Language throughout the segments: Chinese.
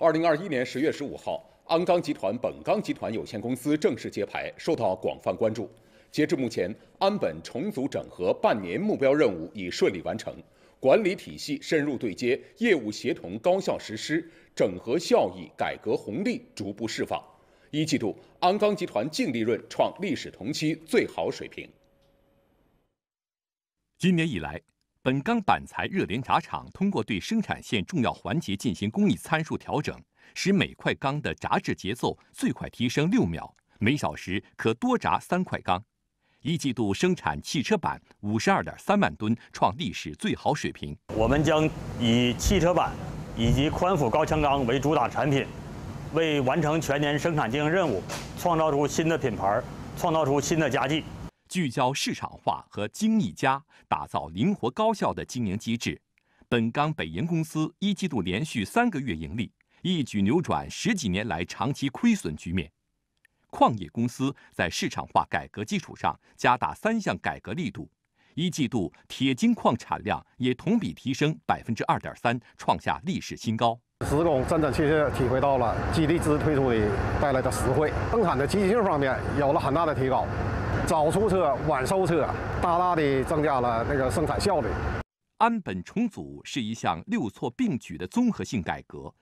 二零二一年十月十五号，鞍钢集团本钢集团有限公司正式揭牌，受到广泛关注。截至目前，鞍本重组整合半年目标任务已顺利完成，管理体系深入对接，业务协同高效实施，整合效益、改革红利逐步释放。一季度，鞍钢集团净利润创历史同期最好水平。今年以来，本钢板材热连轧厂通过对生产线重要环节进行工艺参数调整，使每块钢的轧制节奏最快提升六秒，每小时可多轧三块钢。一季度生产汽车板五十二点三万吨，创历史最好水平。我们将以汽车板以及宽幅高强钢为主打产品，为完成全年生产经营任务，创造出新的品牌，创造出新的佳绩。聚焦市场化和精益加，打造灵活高效的经营机制。本钢北营公司一季度连续三个月盈利，一举扭转十几年来长期亏损局面。矿业公司在市场化改革基础上，加大三项改革力度，一季度铁精矿产量也同比提升百分之二点三，创下历史新高。职工真真切切体会到了激励制推出的带来的实惠，生产的积极性方面有了很大的提高。早出车，晚收车，大大的增加了那个生产效率。安本重组是一项六措并举的综合性改革。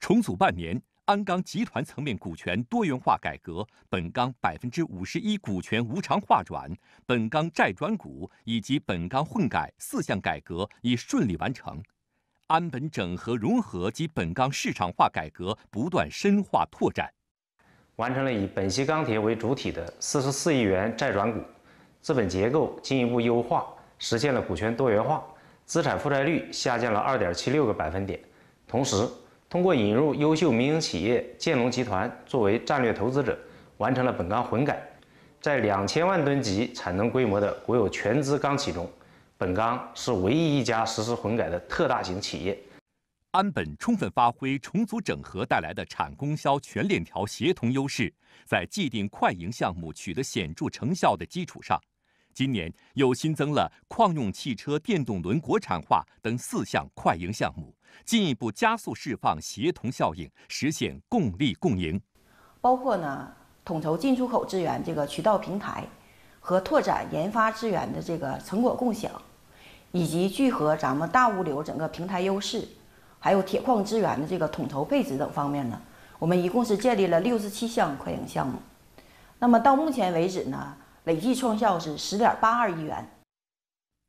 重组半年，鞍钢集团层面股权多元化改革、本钢百分之五十一股权无偿划转、本钢债转股以及本钢混改四项改革已顺利完成。安本整合融合及本钢市场化改革不断深化拓展。完成了以本溪钢铁为主体的四十四亿元债转股，资本结构进一步优化，实现了股权多元化，资产负债率下降了二点七六个百分点。同时，通过引入优秀民营企业建龙集团作为战略投资者，完成了本钢混改。在两千万吨级产能规模的国有全资钢企中，本钢是唯一一家实施混改的特大型企业。安本充分发挥重组整合带来的产供销全链条协同优势，在既定快营项目取得显著成效的基础上，今年又新增了矿用汽车电动轮国产化等四项快营项目，进一步加速释放协同效应，实现共利共赢。包括呢，统筹进出口资源这个渠道平台，和拓展研发资源的这个成果共享，以及聚合咱们大物流整个平台优势。还有铁矿资源的这个统筹配置等方面呢，我们一共是建立了六十七项科研项目。那么到目前为止呢，累计创效是十点八二亿元。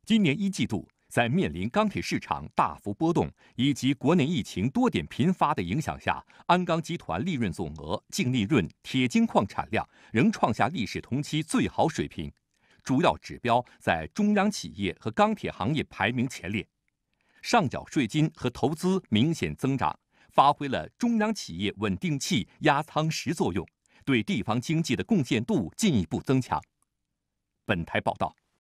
今年一季度，在面临钢铁市场大幅波动以及国内疫情多点频发的影响下，鞍钢集团利润总额、净利润、铁精矿产量仍创下历史同期最好水平，主要指标在中央企业和钢铁行业排名前列。上缴税金和投资明显增长，发挥了中央企业稳定器、压舱石作用，对地方经济的贡献度进一步增强。本台报道。